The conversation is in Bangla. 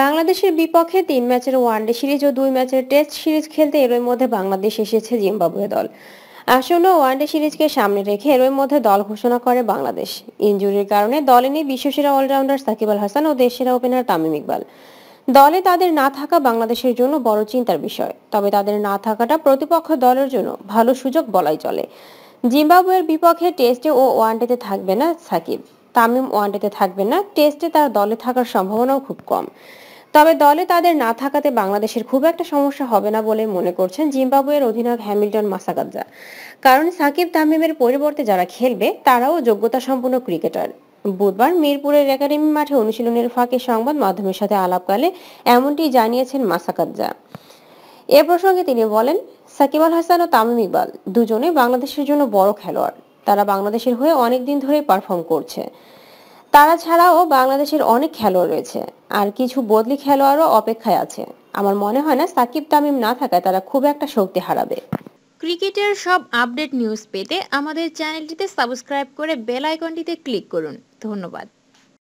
বাংলাদেশের বিপক্ষে তিন ম্যাচের ওয়ানডে সিরিজ ও দুই ম্যাচের টেস্ট সিরিজ খেলতে এরই মধ্যে বাংলাদেশ এসেছে জিম্বাবুয়ে দল আসন্ন ওয়ানডে সিরিজকে সামনে রেখে এরই মধ্যে দল ঘোষণা করে বাংলাদেশ ইঞ্জুরির কারণে দলে নেই বিশ্বসেরা অলরাউন্ডার সাকিব আল হাসান ও দেশেরা ওপেনার তামিম ইকবাল দলে তাদের না থাকা বাংলাদেশের জন্য বড় চিন্তার বিষয় তবে তাদের না থাকাটা প্রতিপক্ষ দলের জন্য ভালো সুযোগ বলাই চলে জিম্বাবুয়ের বিপক্ষে টেস্টে ও ওয়ানডেতে থাকবে না সাকিব তামিম ওয়ানডেতে থাকবেন না টেস্টে তার দলে থাকার সম্ভাবনাও খুব কম তবে দলে তাদের না থাকাতে বাংলাদেশের খুব একটা সমস্যা হবে না বলে মনে করছেন জিম্বাবুয়ের অধিনায়ক হ্যামিল্টন মাসাগাদ্জা কারণ সাকিব তামিমের পরিবর্তে যারা খেলবে তারাও যোগ্যতা সম্পন্ন ক্রিকেটার বুধবার মিরপুরের একাডেমি মাঠে অনুশীলনের ফাঁকে সংবাদ মাধ্যমের সাথে আলাপকালে এমনটি জানিয়েছেন মাসাকাদ্জা এ প্রসঙ্গে তিনি বলেন সাকিব আল হাসান ও তামিম ইকবাল দুজনে বাংলাদেশের জন্য বড় খেলোয়াড় তারা বাংলাদেশের হয়ে অনেক দিন ধরে পারফর্ম করছে তারা ছাড়াও বাংলাদেশের অনেক খেলোয়াড় রয়েছে আর কিছু বদলি খেলোয়াড়ও অপেক্ষায় আছে আমার মনে হয় না সাকিব তামিম না থাকায় তারা খুব একটা শক্তি হারাবে ক্রিকেটের সব আপডেট নিউজ পেতে আমাদের চ্যানেলটিতে সাবস্ক্রাইব করে বেল আইকনটিতে ক্লিক করুন ধন্যবাদ